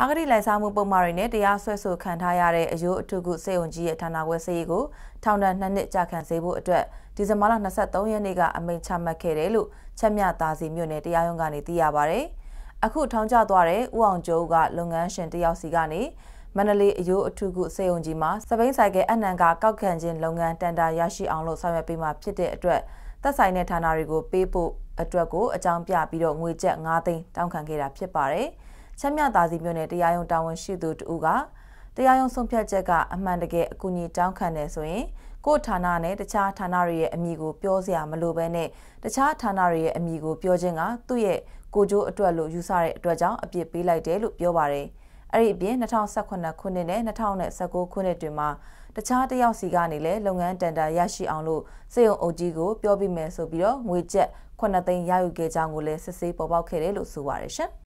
အာဂတိလိုက်စားမှုပုံမှားတွေနဲ့တရားစွဲဆိုခံထားရတဲ့အယိုးအထုကုစေုံကြီးရဲ့ဌာနခွဲစေးကိုထောင်ဒဏ်နှစ်နှစ်ကြာခံစေဖို့အတွက်ဒီဇင်ဘာလ23ရက်နေ့ကအမိန့်ချမှတ်ခဲ့တယ်လို့ချက်မြသားစီမြို့နယ်တရားရုံးကနေသိရပါဗျ။အခုထောင်ကျသွားတဲ့ဦးအောင်ကျော်ကလုပ်ငန်းရှင်တယောက်စီကနေမန္တလေးအယိုးအထုကုစေုံကြီးမှာစပိန်ဆိုင်ကဲအနံကကောက်ခံခြင်းလုပ်ငန်းတန်တာရရှိအောင်လို့ဆောင်ရွက်ပေးမှာဖြစ်တဲ့အတွက်သက်ဆိုင်တဲ့ဌာနတွေကိုပေးဖို့အတွက်ကိုအကြောင်းပြပြီးတော့ငွေကျပ်9သိန်းတောင်းခံခဲ့တာဖြစ်ပါတယ်။ချမ်းမြသာစီမြို့နယ်တရားရုံးတာဝန်ရှိသူတူကတရားရုံးဆုံးဖြတ်ချက်ကအမှန်တကယ်အကူအညီတောင်းခံတယ်ဆိုရင်ကို့ဌာနနဲ့တခြားဌာနတွေရဲ့အမည်ကိုပြောစရာမလိုဘဲနဲ့တခြားဌာနတွေရဲ့အမည်ကိုပြောခြင်းကသူ့ရဲ့ကိုကျိုးအတွက်လို့ယူဆတဲ့အတွက်ကြောင့်အပြစ်ပေးလိုက်တယ်လို့ပြောပါတယ်။အဲ့ဒီအပြင်2018ခုနှစ်နဲ့2019ခုနှစ်တွင်မှာတခြားတယောက်စီကနေလည်းလုပ်ငန်းတန်တာရရှိအောင်လို့စေယုံအုပ်ကြီးကိုပြောပြီးမယ်ဆိုပြီးတော့ငွေကျပ်9သိန်းရယူခဲ့ကြောင်းကိုလည်းစစ်ဆေးပေါ်ပေါက်ခဲ့တယ်လို့ဆိုပါတယ်ရှင်။